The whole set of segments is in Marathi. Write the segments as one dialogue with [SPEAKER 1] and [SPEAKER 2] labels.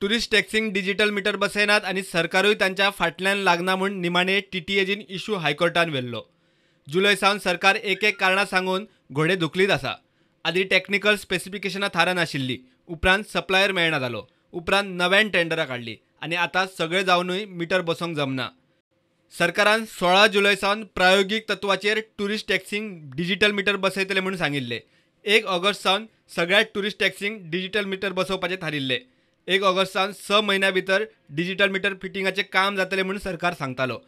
[SPEAKER 1] टुरिस्ट टॅक्सिंग डिजिटल मीटर बसयनात आणि सरकारूय त्यांच्या फाटल्यान लागना म्हणून निमाणे टीटीएजीन इश्यू हायकोर्टान व्हेल्लो जुलय सावन सरकार एक एक कारणां सांगून घोडे धुकलीत आसा आदी टॅक्निकल स्पेसिफिकेशनां थार नाशिल्ली उपरांत सप्लायर मेळना जालो उपरांत नव्यान टेंडरां काढली आनी आतां सगळे जावनूय मीटर बसोवंक जमना सरकारान सोळा जुलय सावन प्रायोगीक तत्वाचेर टुरिस्ट टॅक्सिंग डिजिटल मीटर बसयतले म्हणून सांगिल्ले एक ऑगस्ट सावन सगळ्या टुरिस्ट टॅक्सिंग डिजिटल मीटर बसोवपाचें थारिल्लें एक ऑगस्टान स म्हयन्या भितर डिजिटल मिटर फिटिंगाचे काम जातले म्हणून सरकार सांगतालो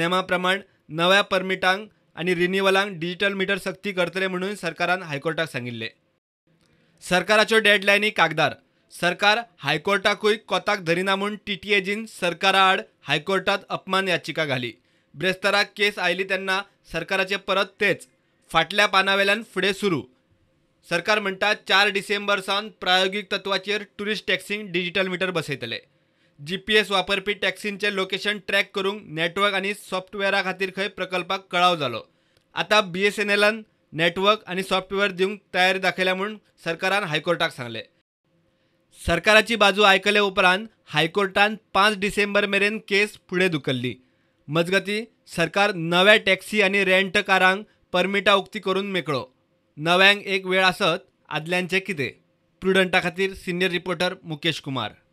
[SPEAKER 1] नेमा प्रमाण नव्या परमिटांक आणि रिन्युवलांक डिजिटल मिटर सक्ती करतले म्हणून सरकारान हायकोर्टाक सांगिल्लें सरकाराच्यो डेडलायनी कागदार सरकार हायकोर्टाकूय कोताक धरिना म्हणून टी टी एजीन सरकारा आड हायकोर्टात अपमान याचिका घाली ब्रेस्ताराक केस आयली तेन्ना सरकाराचे परत तेच फाटल्या पानावेल्यान फुडें सुरू सरकार म्हणतात चार डिसेंबर सावन प्रायोगिक तत्वाचेर टुरिस्ट टॅक्सींक डिजिटल मिटर बसयतले जी पी एस वापरपी टॅक्सींचे लोकेशन ट्रॅक करूंक नेटवर्क आणि सॉफ्टवेअरा खातीर खंय प्रकल्पाक कळाव जालो आता बी एस एन नेटवर्क आणि सॉफ्टवेअर दिवंक तयारी दाखयल्या म्हणून सरकारान हायकोर्टाक सांगले सरकाराची बाजू आयकले उपरांत हायकोर्टान पाच डिसेंबर मेरेन केस पुढे धुकल्ली मजगती सरकार नव्या टॅक्सी आणि रेंट कारांक परमिटा उक्ती करून मेकळो नव्यांक एक वेळ आसत आदल्यांचे कितें प्रुडंटा खातीर सिनियर रिपोर्टर मुकेश कुमार